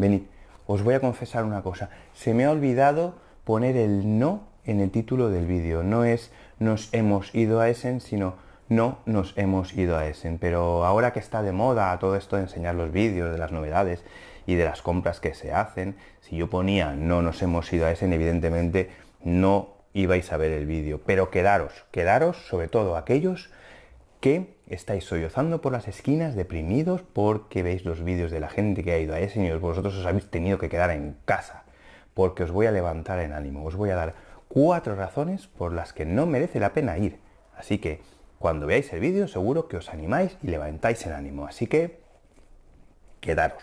venid. Os voy a confesar una cosa, se me ha olvidado poner el no en el título del vídeo. No es nos hemos ido a Essen, sino no nos hemos ido a Essen. Pero ahora que está de moda todo esto de enseñar los vídeos, de las novedades y de las compras que se hacen, si yo ponía no nos hemos ido a Essen, evidentemente no ibais a ver el vídeo. Pero quedaros, quedaros sobre todo aquellos que estáis sollozando por las esquinas, deprimidos, porque veis los vídeos de la gente que ha ido a ese y vosotros os habéis tenido que quedar en casa, porque os voy a levantar en ánimo, os voy a dar cuatro razones por las que no merece la pena ir. Así que cuando veáis el vídeo seguro que os animáis y levantáis el ánimo. Así que quedaros.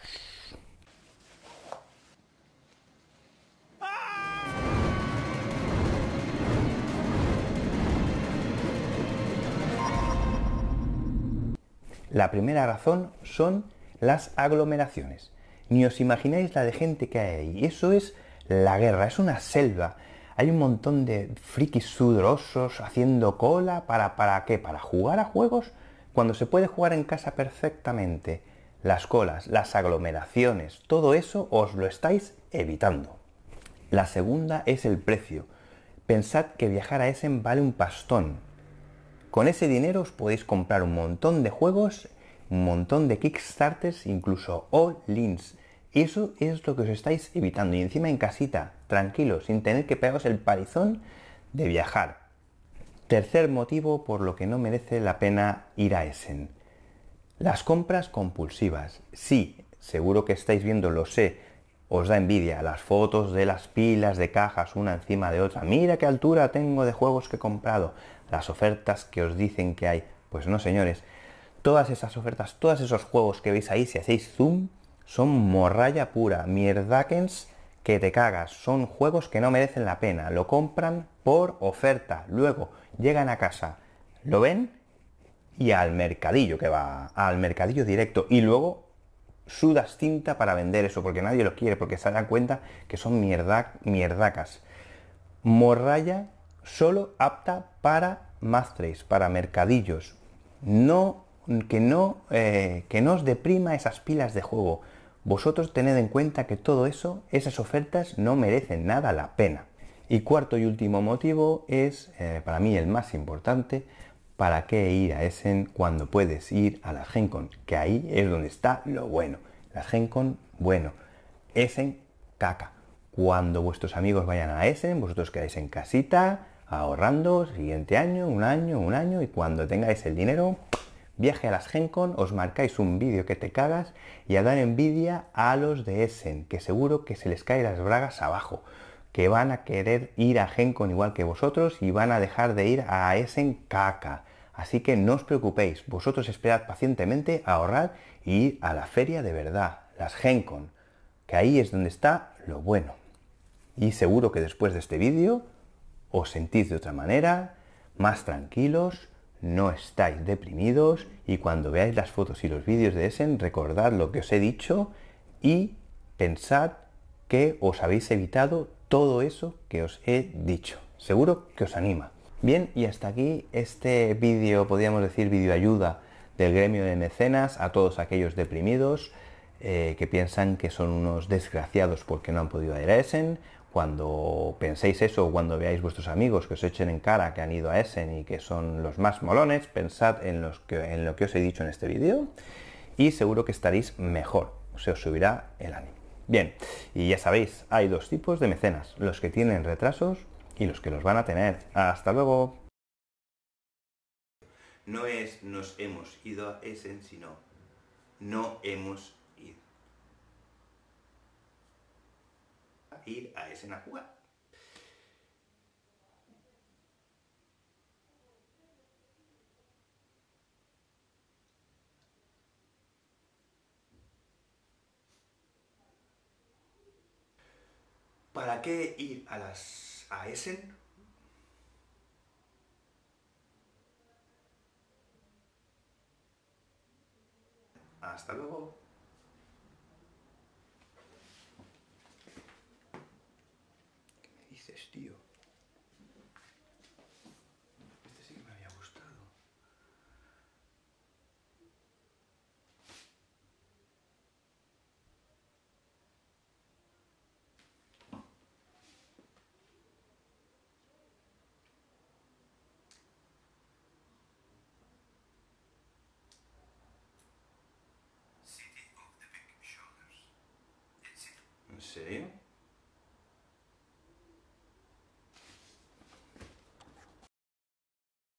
La primera razón son las aglomeraciones. Ni os imagináis la de gente que hay ahí. Eso es la guerra, es una selva. Hay un montón de frikis sudorosos haciendo cola para, ¿para qué? Para jugar a juegos cuando se puede jugar en casa perfectamente. Las colas, las aglomeraciones, todo eso os lo estáis evitando. La segunda es el precio. Pensad que viajar a Essen vale un pastón, con ese dinero os podéis comprar un montón de juegos, un montón de Kickstarters, incluso all-ins. Eso es lo que os estáis evitando. Y encima en casita, tranquilo, sin tener que pegaros el palizón de viajar. Tercer motivo por lo que no merece la pena ir a Essen. Las compras compulsivas. Sí, seguro que estáis viendo, lo sé, os da envidia las fotos de las pilas de cajas una encima de otra. Mira qué altura tengo de juegos que he comprado. Las ofertas que os dicen que hay. Pues no, señores. Todas esas ofertas, todos esos juegos que veis ahí, si hacéis zoom, son morralla pura. Mierdakens que te cagas. Son juegos que no merecen la pena. Lo compran por oferta. Luego llegan a casa, lo ven y al mercadillo que va, al mercadillo directo. Y luego sudas cinta para vender eso, porque nadie lo quiere, porque se dan cuenta que son mierda, mierdacas. Morraya solo apta para mastres, para mercadillos. No, que, no, eh, que no os deprima esas pilas de juego. Vosotros tened en cuenta que todo eso, esas ofertas no merecen nada la pena. Y cuarto y último motivo es, eh, para mí el más importante, ¿Para qué ir a Essen cuando puedes ir a las GenCon? Que ahí es donde está lo bueno. Las GenCon, bueno. Essen, caca. Cuando vuestros amigos vayan a Essen, vosotros quedáis en casita, ahorrando, siguiente año, un año, un año, y cuando tengáis el dinero, viaje a las GenCon, os marcáis un vídeo que te cagas y a dar envidia a los de Essen, que seguro que se les caen las bragas abajo que van a querer ir a GenCon igual que vosotros y van a dejar de ir a Essen caca. Así que no os preocupéis, vosotros esperad pacientemente ahorrar y ir a la feria de verdad, las GenCon, que ahí es donde está lo bueno. Y seguro que después de este vídeo os sentís de otra manera, más tranquilos, no estáis deprimidos y cuando veáis las fotos y los vídeos de Essen recordad lo que os he dicho y pensad que os habéis evitado todo eso que os he dicho. Seguro que os anima. Bien, y hasta aquí este vídeo, podríamos decir vídeo ayuda del gremio de mecenas a todos aquellos deprimidos eh, que piensan que son unos desgraciados porque no han podido ir a Essen. Cuando penséis eso cuando veáis vuestros amigos que os echen en cara que han ido a Essen y que son los más molones, pensad en lo que os he dicho en este vídeo y seguro que estaréis mejor, se os subirá el ánimo. Bien, y ya sabéis, hay dos tipos de mecenas, los que tienen retrasos y los que los van a tener. Hasta luego. No es nos hemos ido a Essen, sino no hemos ido. A ir a Essen a jugar. ¿Para qué ir a las a ese. Hasta luego. ¿Qué me dices, tío? serio?